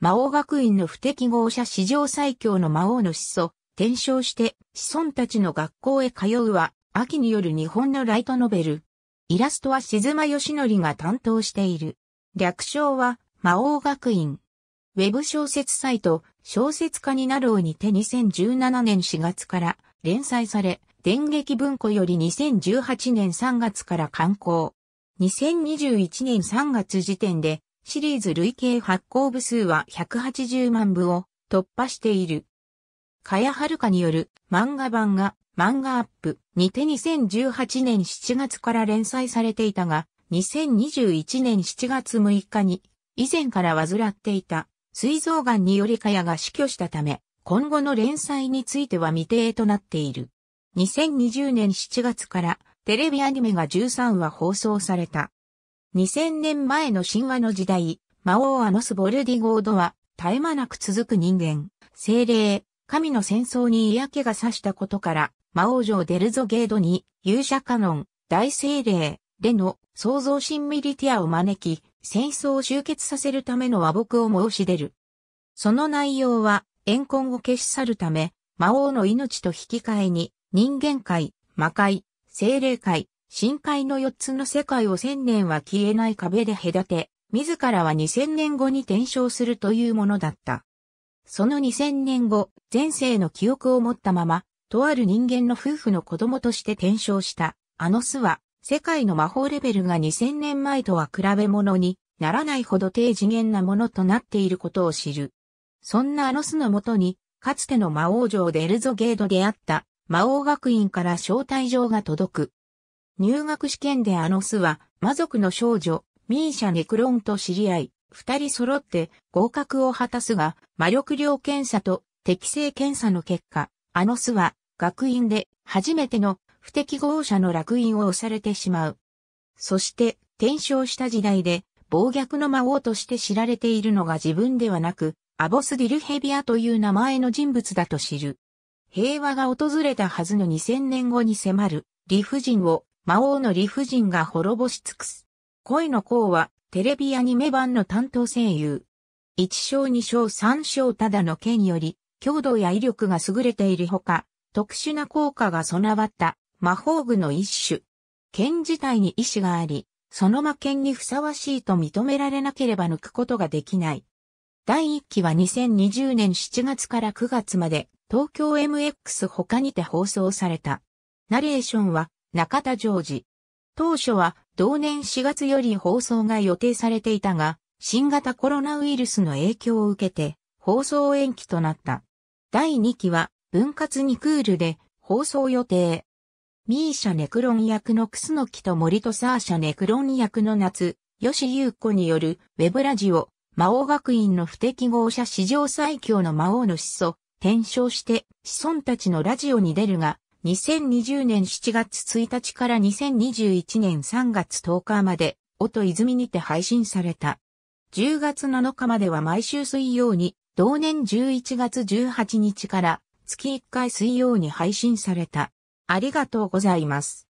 魔王学院の不適合者史上最強の魔王の始祖、転生して子孫たちの学校へ通うは、秋による日本のライトノベル。イラストは静間義則が担当している。略称は、魔王学院。ウェブ小説サイト、小説家になろうにて2017年4月から連載され、電撃文庫より2018年3月から刊行。2021年3月時点でシリーズ累計発行部数は180万部を突破している。かやはるかによる漫画版が漫画アップにて2018年7月から連載されていたが、2021年7月6日に以前から患っていた膵臓癌によりかやが死去したため、今後の連載については未定となっている。2020年7月からテレビアニメが13話放送された。2000年前の神話の時代、魔王アノス・ボルディゴードは、絶え間なく続く人間、精霊、神の戦争に嫌気がさしたことから、魔王城デルゾゲードに、勇者カノン、大精霊、での創造神ミリティアを招き、戦争を終結させるための和睦を申し出る。その内容は、怨恨を消し去るため、魔王の命と引き換えに、人間界、魔界、精霊界、深海の4つの世界を1000年は消えない壁で隔て、自らは2000年後に転生するというものだった。その2000年後、前世の記憶を持ったまま、とある人間の夫婦の子供として転生した、あの巣は、世界の魔法レベルが2000年前とは比べ物にならないほど低次元なものとなっていることを知る。そんなあの巣のもとに、かつての魔王城デルゾゲードであった、魔王学院から招待状が届く。入学試験でアノスは魔族の少女、ミーシャ・ネクロンと知り合い、二人揃って合格を果たすが、魔力量検査と適正検査の結果、アノスは学院で初めての不適合者の落印を押されてしまう。そして転生した時代で暴虐の魔王として知られているのが自分ではなく、アボス・ディルヘビアという名前の人物だと知る。平和が訪れたはずの2000年後に迫る理不尽を魔王の理不尽が滅ぼし尽くす。恋の功は、テレビアニメ版の担当声優。1章2章3章ただの剣より、強度や威力が優れているほか、特殊な効果が備わった魔法具の一種。剣自体に意志があり、その魔剣にふさわしいと認められなければ抜くことができない。第1期は2020年7月から9月まで東京 MX 他にて放送された。ナレーションは中田ジョージ。当初は同年4月より放送が予定されていたが、新型コロナウイルスの影響を受けて放送延期となった。第2期は分割にクールで放送予定。ミーシャネクロン役の楠キと森とサーシャネクロン役の夏、吉ー子によるウェブラジオ、魔王学院の不適合者史上最強の魔王の始祖、転生して子孫たちのラジオに出るが、2020年7月1日から2021年3月10日まで、音泉にて配信された。10月7日までは毎週水曜に、同年11月18日から月1回水曜に配信された。ありがとうございます。